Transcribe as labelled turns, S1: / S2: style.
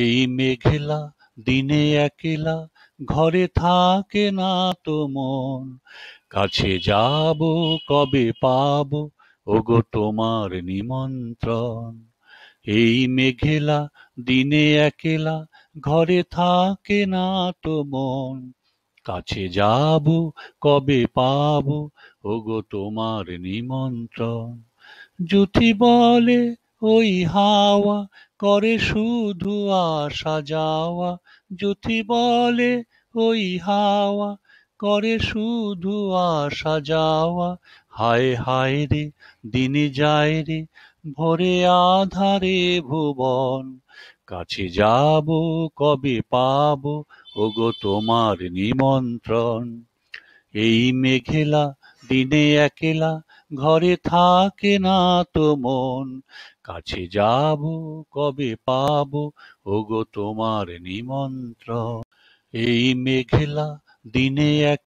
S1: এই মেঘলা দিনে একলা ঘরে থাকে না তো মন কাছে যাব কবে পাব ওগো তোমার নিমন্ত্রণ এই মেঘলা দিনে একলা ঘরে থাকে না তো মন কাছে যাব কবে পাব ওগো তোমার নিমন্ত্রণ জুথি বলে ওই হাওয়া করে শুধু আসা যাওয়া জ্যোতি বলে ওই হাওয়া করে শুধু আসা যাওয়া হায় হায় রে দিনে যায় রে ভরে আধারে ভুবন কাছে যাব কবে পাব ওগো তোমার নিমন্ত্রণ এই মেঘেলা দিনে একেলা ঘরে থাকে না তো মন কাছে যাব কবে পাব ওগো তোমার নিমন্ত্রণ এই মেঘলা দিনে এক